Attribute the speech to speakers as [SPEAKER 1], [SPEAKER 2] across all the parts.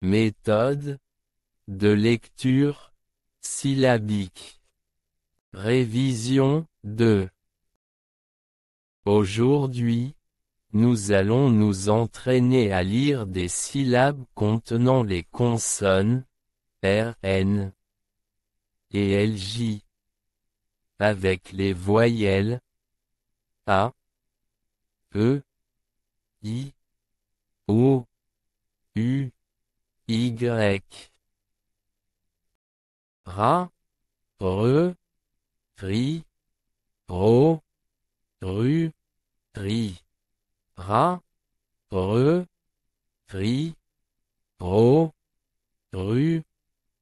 [SPEAKER 1] Méthode de lecture syllabique. Révision 2. Aujourd'hui, nous allons nous entraîner à lire des syllabes contenant les consonnes R, N et LJ avec les voyelles A, E, I, O, U, y Ra Re Ri Ro Ru Ri Ra Re Ri Ro Ru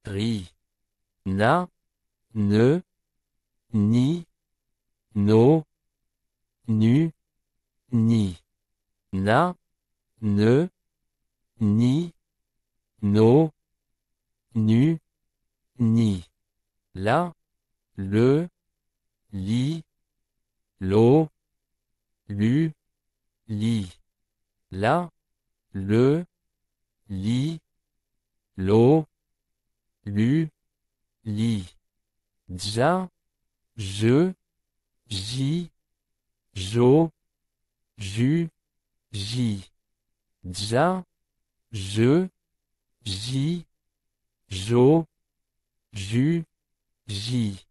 [SPEAKER 1] Ri Na Ne Ni No Nu Ni Na Ne Ni no, nu, ni, la, le, li, lo, lu, li, la, le, li, lo, lu, li, Dja, je, j, jo, ju, ji Dja, je, Zi Zo Zu Zi.